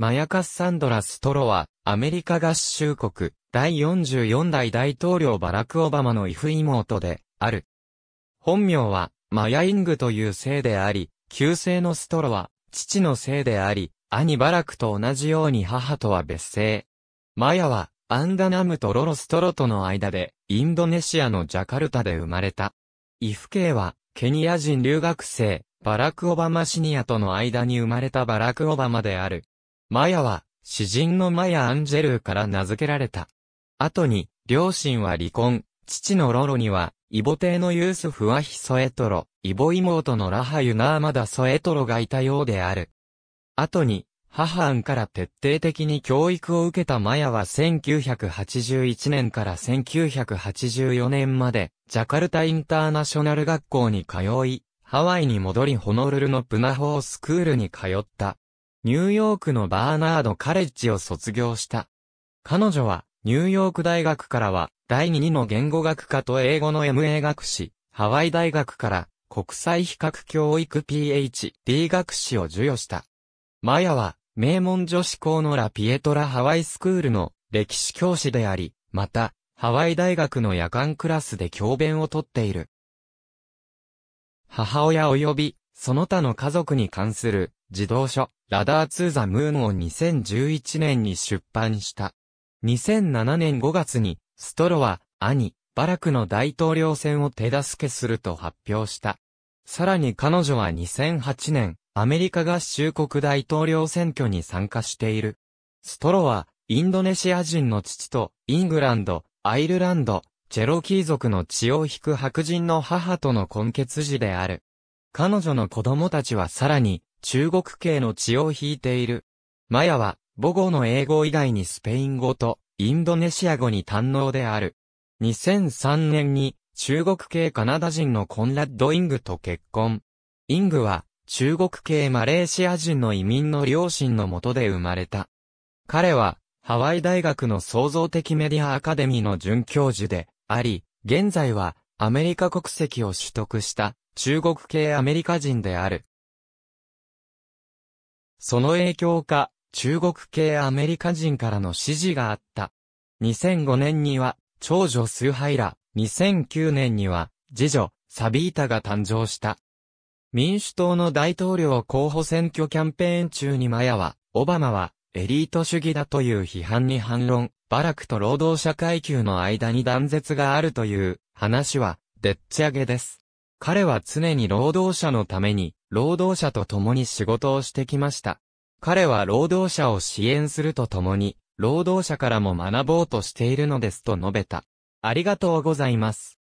マヤカスサンドラ・ストロは、アメリカ合衆国、第44代大統領バラク・オバマの異父妹で、ある。本名は、マヤイングという姓であり、旧姓のストロは、父の姓であり、兄バラクと同じように母とは別姓。マヤは、アンダナムとロロストロとの間で、インドネシアのジャカルタで生まれた。イフ系は、ケニア人留学生、バラク・オバマシニアとの間に生まれたバラク・オバマである。マヤは、詩人のマヤ・アンジェルーから名付けられた。後に、両親は離婚、父のロロには、イボ帝のユースフワヒ・ソエトロ、イボ妹のラハユナーマダ・ソエトロがいたようである。後に、母アンから徹底的に教育を受けたマヤは1981年から1984年まで、ジャカルタインターナショナル学校に通い、ハワイに戻りホノルルのプナホースクールに通った。ニューヨークのバーナード・カレッジを卒業した。彼女は、ニューヨーク大学からは、第2の言語学科と英語の MA 学士、ハワイ大学から、国際比較教育 PhD 学士を授与した。マヤは、名門女子校のラピエトラハワイスクールの歴史教師であり、また、ハワイ大学の夜間クラスで教鞭をとっている。母親及び、その他の家族に関する、児童書、ラダーツーザムーンを2011年に出版した。2007年5月に、ストロは、兄、バラクの大統領選を手助けすると発表した。さらに彼女は2008年、アメリカ合衆国大統領選挙に参加している。ストロは、インドネシア人の父と、イングランド、アイルランド、チェロキー族の血を引く白人の母との混血児である。彼女の子供たちはさらに、中国系の血を引いている。マヤは母語の英語以外にスペイン語とインドネシア語に堪能である。2003年に中国系カナダ人のコンラッド・イングと結婚。イングは中国系マレーシア人の移民の両親のもとで生まれた。彼はハワイ大学の創造的メディアアカデミーの准教授であり、現在はアメリカ国籍を取得した中国系アメリカ人である。その影響か、中国系アメリカ人からの支持があった。2005年には、長女スーハイラ、2009年には、次女、サビータが誕生した。民主党の大統領候補選挙キャンペーン中にマヤは、オバマは、エリート主義だという批判に反論、バラクと労働者階級の間に断絶があるという話は、でっち上げです。彼は常に労働者のために、労働者と共に仕事をしてきました。彼は労働者を支援するとともに、労働者からも学ぼうとしているのですと述べた。ありがとうございます。